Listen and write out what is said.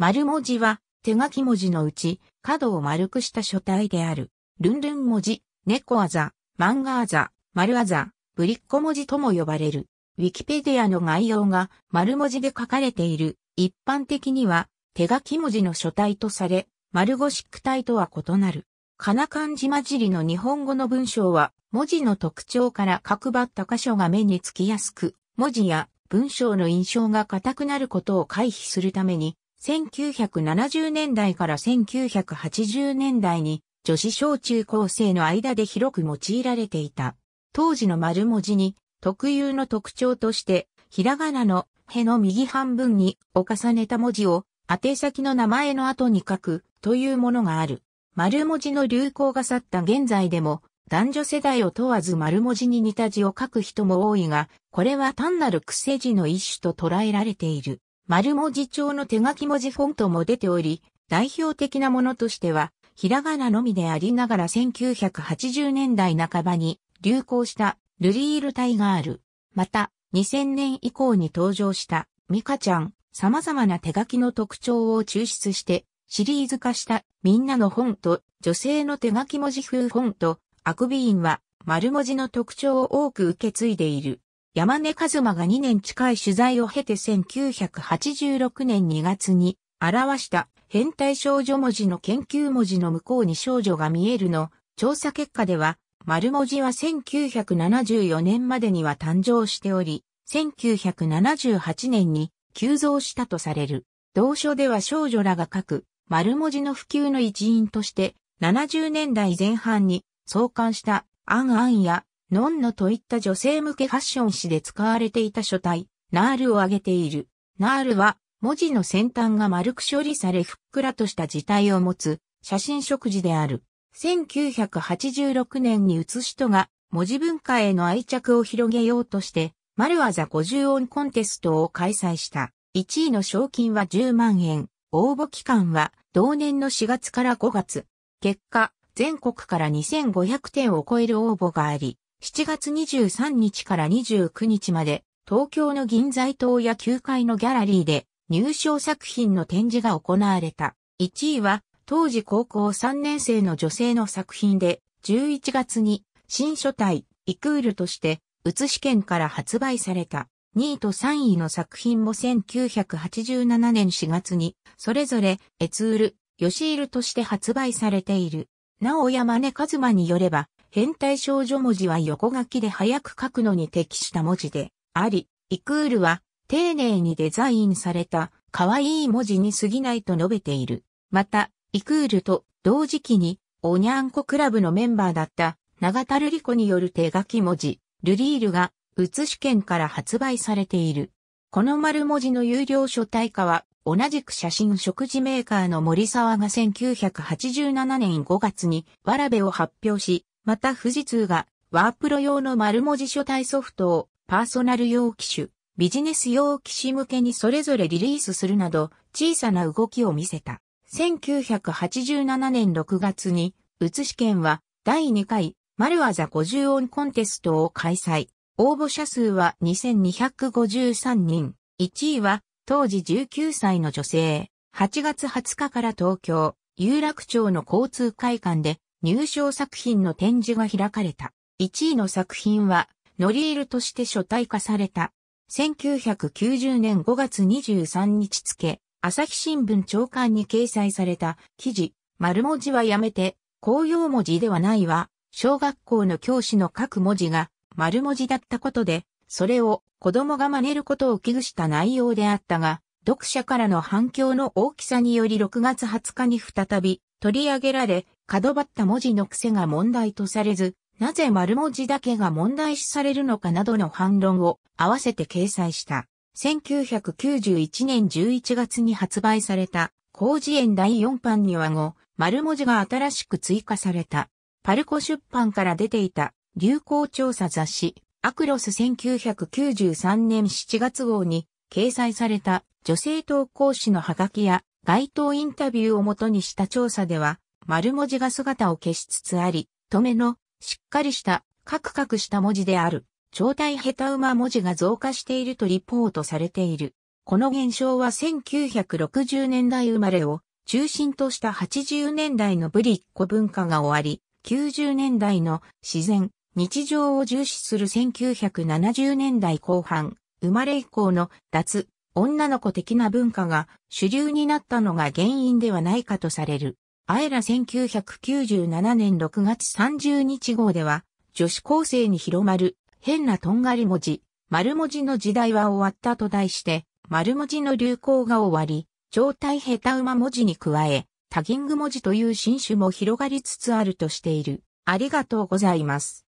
丸文字は手書き文字のうち角を丸くした書体である。ルンルン文字、猫あざ、漫画あざ、丸あざ、ぶりっこ文字とも呼ばれる。ウィキペディアの概要が丸文字で書かれている。一般的には手書き文字の書体とされ、丸ゴシック体とは異なる。カナ漢字混じりの日本語の文章は文字の特徴から角張った箇所が目につきやすく、文字や文章の印象が硬くなることを回避するために1970年代から1980年代に女子小中高生の間で広く用いられていた。当時の丸文字に特有の特徴として、ひらがなのへの右半分にお重ねた文字を宛先の名前の後に書くというものがある。丸文字の流行が去った現在でも男女世代を問わず丸文字に似た字を書く人も多いが、これは単なる癖字の一種と捉えられている。丸文字調の手書き文字フォントも出ており、代表的なものとしては、ひらがなのみでありながら1980年代半ばに流行したルリールタイガール。また、2000年以降に登場したミカちゃん、様々な手書きの特徴を抽出してシリーズ化したみんなの本と女性の手書き文字風本とアクビーンは丸文字の特徴を多く受け継いでいる。山根和馬が2年近い取材を経て1986年2月に表した変態少女文字の研究文字の向こうに少女が見えるの調査結果では丸文字は1974年までには誕生しており、1978年に急増したとされる。同書では少女らが書く丸文字の普及の一員として、70年代前半に創刊したアンアンやノンノといった女性向けファッション誌で使われていた書体、ナールを挙げている。ナールは、文字の先端が丸く処理されふっくらとした字体を持つ、写真食事である。1986年に写し人が、文字文化への愛着を広げようとして、マルアザ50音コンテストを開催した。1位の賞金は10万円。応募期間は同年の4月から5月。結果、全国から2500点を超える応募があり、7月23日から29日まで、東京の銀座棟や9階のギャラリーで入賞作品の展示が行われた。1位は、当時高校3年生の女性の作品で、11月に新書体、イクールとして、写つ試験から発売された。2位と3位の作品も1987年4月に、それぞれ、エツール、ヨシールとして発売されている。なおやねかずまによれば、変態少女文字は横書きで早く書くのに適した文字であり、イクールは丁寧にデザインされた可愛い文字に過ぎないと述べている。また、イクールと同時期におにゃんこクラブのメンバーだった長田瑠璃子による手書き文字、ルリールが、うつ試験から発売されている。この丸文字の有料書体化は、同じく写真食事メーカーの森沢が1987年5月に、わらべを発表し、また富士通がワープロ用の丸文字書体ソフトをパーソナル用機種、ビジネス用機種向けにそれぞれリリースするなど小さな動きを見せた。1987年6月に、宇都市県は第2回丸技50音コンテストを開催。応募者数は2253人。1位は当時19歳の女性。8月20日から東京、有楽町の交通会館で入賞作品の展示が開かれた。1位の作品は、ノリールとして書体化された。1990年5月23日付、朝日新聞長官に掲載された記事、丸文字はやめて、紅葉文字ではないわ。小学校の教師の書く文字が丸文字だったことで、それを子供が真似ることを危惧した内容であったが、読者からの反響の大きさにより6月20日に再び取り上げられ、角張った文字の癖が問題とされず、なぜ丸文字だけが問題視されるのかなどの反論を合わせて掲載した。1991年11月に発売された、工事園第4版には後、丸文字が新しく追加された。パルコ出版から出ていた流行調査雑誌、アクロス1993年7月号に掲載された女性投稿誌のハガキや街頭インタビューをもとにした調査では、丸文字が姿を消しつつあり、止めの、しっかりした、カクカクした文字である、超大ヘタ馬文字が増加しているとリポートされている。この現象は1960年代生まれを中心とした80年代のブリッコ文化が終わり、90年代の自然、日常を重視する1970年代後半、生まれ以降の脱、女の子的な文化が主流になったのが原因ではないかとされる。あえら1997年6月30日号では、女子高生に広まる変なとんがり文字、丸文字の時代は終わったと題して、丸文字の流行が終わり、超体下手馬文字に加え、タギング文字という新種も広がりつつあるとしている。ありがとうございます。